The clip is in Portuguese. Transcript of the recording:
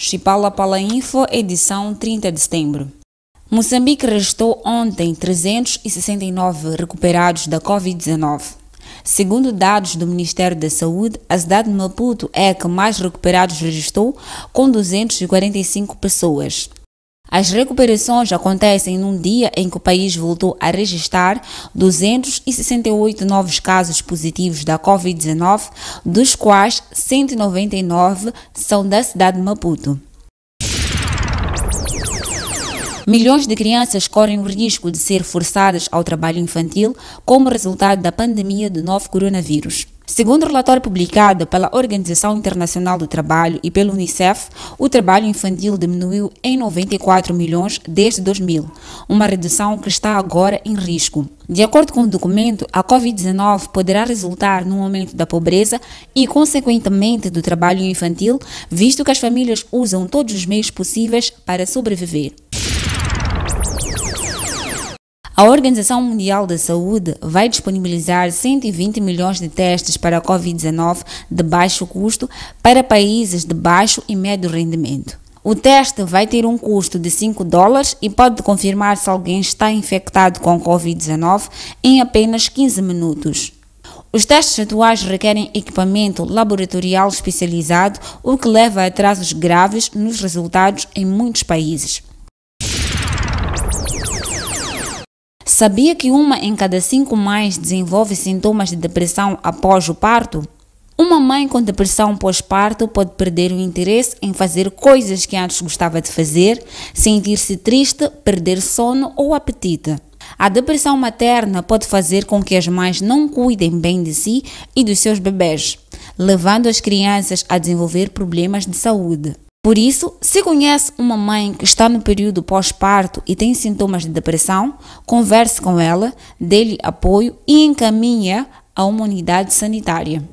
Chipala Pala Info, edição 30 de setembro. Moçambique restou ontem 369 recuperados da Covid-19. Segundo dados do Ministério da Saúde, a cidade de Maputo é a que mais recuperados registrou, com 245 pessoas. As recuperações acontecem num dia em que o país voltou a registrar 268 novos casos positivos da Covid-19, dos quais 199 são da cidade de Maputo. Milhões de crianças correm o risco de ser forçadas ao trabalho infantil como resultado da pandemia do novo coronavírus. Segundo o relatório publicado pela Organização Internacional do Trabalho e pelo Unicef, o trabalho infantil diminuiu em 94 milhões desde 2000, uma redução que está agora em risco. De acordo com o documento, a Covid-19 poderá resultar num aumento da pobreza e, consequentemente, do trabalho infantil, visto que as famílias usam todos os meios possíveis para sobreviver. A Organização Mundial da Saúde vai disponibilizar 120 milhões de testes para a Covid-19 de baixo custo para países de baixo e médio rendimento. O teste vai ter um custo de 5 dólares e pode confirmar se alguém está infectado com Covid-19 em apenas 15 minutos. Os testes atuais requerem equipamento laboratorial especializado, o que leva a atrasos graves nos resultados em muitos países. Sabia que uma em cada cinco mães desenvolve sintomas de depressão após o parto? Uma mãe com depressão pós-parto pode perder o interesse em fazer coisas que antes gostava de fazer, sentir-se triste, perder sono ou apetite. A depressão materna pode fazer com que as mães não cuidem bem de si e dos seus bebés, levando as crianças a desenvolver problemas de saúde. Por isso, se conhece uma mãe que está no período pós-parto e tem sintomas de depressão, converse com ela, dê-lhe apoio e encaminhe a uma unidade sanitária.